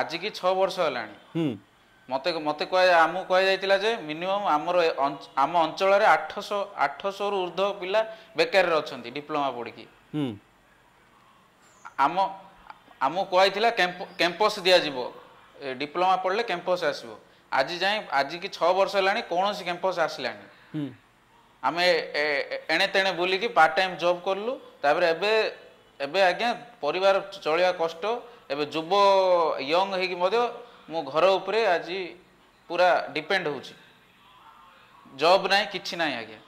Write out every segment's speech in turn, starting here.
ଆଜିକି ଛଅ ବର୍ଷ ହେଲାଣି ମତେ ମତେ ଆମକୁ କୁହାଯାଇଥିଲା ଯେ ମିନିମମ୍ ଆମର ଆମ ଅଞ୍ଚଳରେ ଆଠଶହ ଆଠଶହରୁ ଉର୍ଦ୍ଧ୍ୱ ପିଲା ବେକାରରେ ଅଛନ୍ତି ଡିପ୍ଲୋମା ପଢ଼ିକି ଆମ ଆମକୁ କୁହାଯାଇଥିଲା କ୍ୟାମ୍ପସ୍ ଦିଆଯିବ ଡିପ୍ଲୋମା ପଢ଼ିଲେ କ୍ୟାମ୍ପସ୍ ଆସିବ ଆଜି ଯାଏଁ ଆଜିକି ଛଅ ବର୍ଷ ହେଲାଣି କୌଣସି କ୍ୟାମ୍ପସ୍ ଆସିଲାନି ଆମେ ଏଣେ ତେଣେ ବୁଲିକି ପାର୍ଟ ଟାଇମ୍ ଜବ୍ କଲୁ ତାପରେ ଏବେ ଏବେ ଆଜ୍ଞା ପରିବାର ଚଳିବା କଷ୍ଟ ଏବେ ଯୁବ ୟଙ୍ଗ ହେଇକି ମଧ୍ୟ ମୁଁ ଘର ଉପରେ ଆଜି ପୁରା ଡିପେଣ୍ଡ ହେଉଛି ଜବ୍ ନାହିଁ କିଛି ନାହିଁ ଆଜ୍ଞା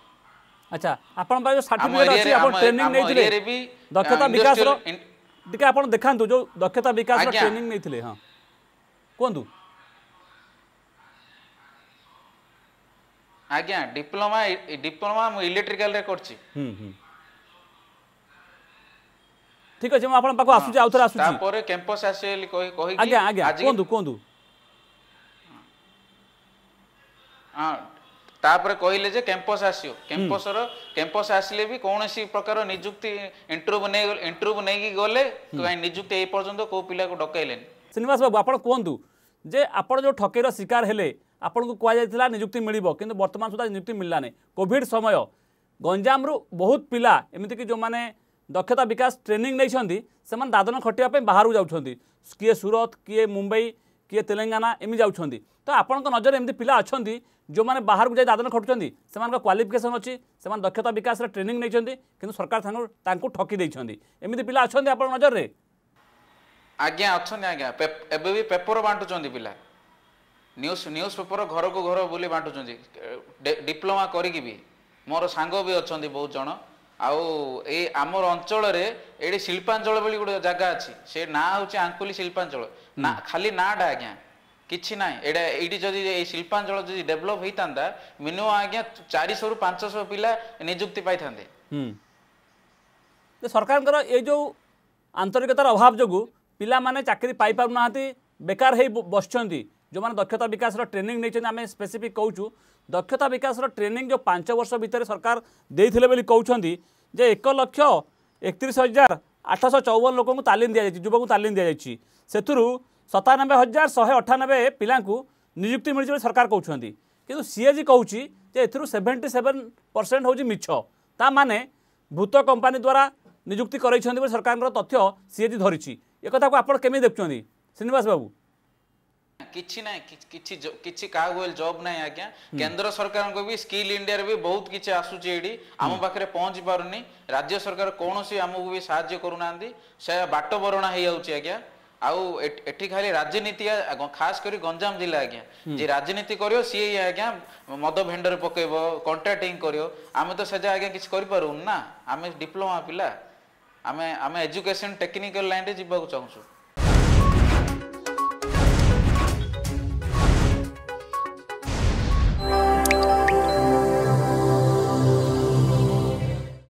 ଆଚ୍ଛା ଆପଣଙ୍କ ପାଖରେ ସାର୍ଟିଫିକେଟ୍ ଅଛି ଆପଣ ଟ୍ରେନିଂ ନେଇଥିଲେ ଦକ୍ଷତା ବିକାଶର ଟିକେ ଆପଣ ଦେଖାନ୍ତୁ ଯୋଉ ଦକ୍ଷତା ବିକାଶର ଟ୍ରେନିଂ ନେଇଥିଲେ ହଁ କୁହନ୍ତୁ ଆଜ୍ଞା ଡିପ୍ଲୋମା ଡିପ୍ଲୋମା ମୁଁ ଇଲେକ୍ଟ୍ରିକାଲରେ କରିଛି ठीक अछि हम अपन पाको आसु छी आउतर आसु छी कैंपस आसेली कहि कहि आगे आगे कोंदु कोंदु आ तापर कहिले जे कैंपस आसियो कैंपस रो कैंपस आसले भी कोनोसी प्रकार नियुक्ति इंटरव्यू बने इंटरव्यू बने कि गले कहि नियुक्ति ए पर्यंत को पिला को डकैलेन श्रीनिवास बाबू आपन कोंदु जे आपन जो ठकेर शिकार हेले आपन को कोआ जायतिला नियुक्ति मिलिबो किंतु वर्तमान सुदा नियुक्ति मिलला ने कोविड समय गंजाम रु बहुत पिला एमिति कि जो माने ଦକ୍ଷତା ବିକାଶ ଟ୍ରେନିଂ ନେଇଛନ୍ତି ସେମାନେ ଦାଦନ ଖଟିବା ପାଇଁ ବାହାରକୁ ଯାଉଛନ୍ତି କିଏ ସୁରତ କିଏ ମୁମ୍ବାଇ କିଏ ତେଲେଙ୍ଗାନା ଏମିତି ଯାଉଛନ୍ତି ତ ଆପଣଙ୍କ ନଜରରେ ଏମିତି ପିଲା ଅଛନ୍ତି ଯେଉଁମାନେ ବାହାରକୁ ଯାଇ ଦାଦନ ଖଟୁଛନ୍ତି ସେମାନଙ୍କ କ୍ୱାଲିଫିକେସନ୍ ଅଛି ସେମାନେ ଦକ୍ଷତା ବିକାଶରେ ଟ୍ରେନିଂ ନେଇଛନ୍ତି କିନ୍ତୁ ସରକାର ତାଙ୍କୁ ତାଙ୍କୁ ଠକି ଦେଇଛନ୍ତି ଏମିତି ପିଲା ଅଛନ୍ତି ଆପଣଙ୍କ ନଜରରେ ଆଜ୍ଞା ଅଛନ୍ତି ଆଜ୍ଞା ଏବେ ବି ପେପର ବାଣ୍ଟୁଛନ୍ତି ପିଲା ନ୍ୟୁଜ୍ ନ୍ୟୁଜ୍ ପେପର ଘରକୁ ଘର ବୁଲି ବାଣ୍ଟୁଛନ୍ତି ଡିପ୍ଲୋମା କରିକି ବି ମୋର ସାଙ୍ଗ ବି ଅଛନ୍ତି ବହୁତ ଜଣ ଆଉ ଏ ଆମର ଅଞ୍ଚଳରେ ଏଠି ଶିଳ୍ପାଞ୍ଚଳ ବୋଲି ଗୋଟେ ଜାଗା ଅଛି ସେ ନାଁ ହେଉଛି ଆଙ୍କୁଲି ଶିଳ୍ପାଞ୍ଚଳ ନା ଖାଲି ନାଁଟା ଆଜ୍ଞା କିଛି ନାହିଁ ଏଇଟା ଏଇଠି ଯଦି ଏଇ ଶିଳ୍ପାଞ୍ଚଳ ଯଦି ଡେଭଲପ ହେଇଥାନ୍ତା ମିନିମମ୍ ଆଜ୍ଞା ଚାରିଶହରୁ ପାଞ୍ଚଶହ ପିଲା ନିଯୁକ୍ତି ପାଇଥାନ୍ତେ ସରକାରଙ୍କର ଏ ଯେଉଁ ଆନ୍ତରିକତାର ଅଭାବ ଯୋଗୁଁ ପିଲାମାନେ ଚାକିରି ପାଇପାରୁନାହାନ୍ତି ବେକାର ହେଇ ବସିଛନ୍ତି ଯେଉଁମାନେ ଦକ୍ଷତା ବିକାଶର ଟ୍ରେନିଂ ନେଇଛନ୍ତି ଆମେ ସ୍ପେସିଫିକ୍ କହୁଛୁ ଦକ୍ଷତା ବିକାଶର ଟ୍ରେନିଂ ଯେଉଁ ପାଞ୍ଚ ବର୍ଷ ଭିତରେ ସରକାର ଦେଇଥିଲେ ବୋଲି କହୁଛନ୍ତି ଯେ ଏକ ଲକ୍ଷ ଏକତିରିଶ ହଜାର ଆଠଶହ ଚଉବନ ଲୋକଙ୍କୁ ତାଲିମ ଦିଆଯାଇଛି ଯୁବକଙ୍କୁ ତାଲିମ ଦିଆଯାଇଛି ସେଥିରୁ ସତାନବେ ହଜାର ଶହେ ଅଠାନବେ ପିଲାଙ୍କୁ ନିଯୁକ୍ତି ମିଳିଛି ବୋଲି ସରକାର କହୁଛନ୍ତି କିନ୍ତୁ ସିଏଜି କହୁଛି ଯେ ଏଥିରୁ ସେଭେଣ୍ଟି ସେଭେନ୍ ପରସେଣ୍ଟ ହେଉଛି ମିଛ ତା ମାନେ ଭୂତ କମ୍ପାନୀ ଦ୍ୱାରା ନିଯୁକ୍ତି କରାଇଛନ୍ତି ବୋଲି ସରକାରଙ୍କର ତଥ୍ୟ ସିଏଜି ଧରିଛି ଏ କଥାକୁ ଆପଣ କେମିତି ଦେଖୁଛନ୍ତି ଶ୍ରୀନିବାସ ବାବୁ କିଛି ନାହିଁ କିଛି କିଛି କାହାକୁ ହେଲେ ଜବ୍ ନାହିଁ ଆଜ୍ଞା କେନ୍ଦ୍ର ସରକାରଙ୍କ ବି ସ୍କିଲ୍ ଇଣ୍ଡିଆରେ ବି ବହୁତ କିଛି ଆସୁଛି ଏଠି ଆମ ପାଖରେ ପହଞ୍ଚି ପାରୁନି ରାଜ୍ୟ ସରକାର କୌଣସି ଆମକୁ ବି ସାହାଯ୍ୟ କରୁନାହାନ୍ତି ସେ ବାଟ ବରଣା ହେଇଯାଉଛି ଆଜ୍ଞା ଆଉ ଏଠି ଖାଲି ରାଜନୀତି ଖାସ କରି ଗଞ୍ଜାମ ଜିଲ୍ଲା ଆଜ୍ଞା ଯିଏ ରାଜନୀତି କରିବ ସିଏ ଆଜ୍ଞା ମଦ ଭେଣ୍ଡରେ ପକେଇବ କଣ୍ଟ୍ରାକ୍ଟିଂ କରିବ ଆମେ ତ ସେଯା ଆଜ୍ଞା କିଛି କରିପାରୁନୁ ନା ଆମେ ଡିପ୍ଲୋମା ପିଲା ଆମେ ଆମେ ଏଜୁକେସନ ଟେକ୍ନିକାଲ ଲାଇନରେ ଯିବାକୁ ଚାହୁଁଛୁ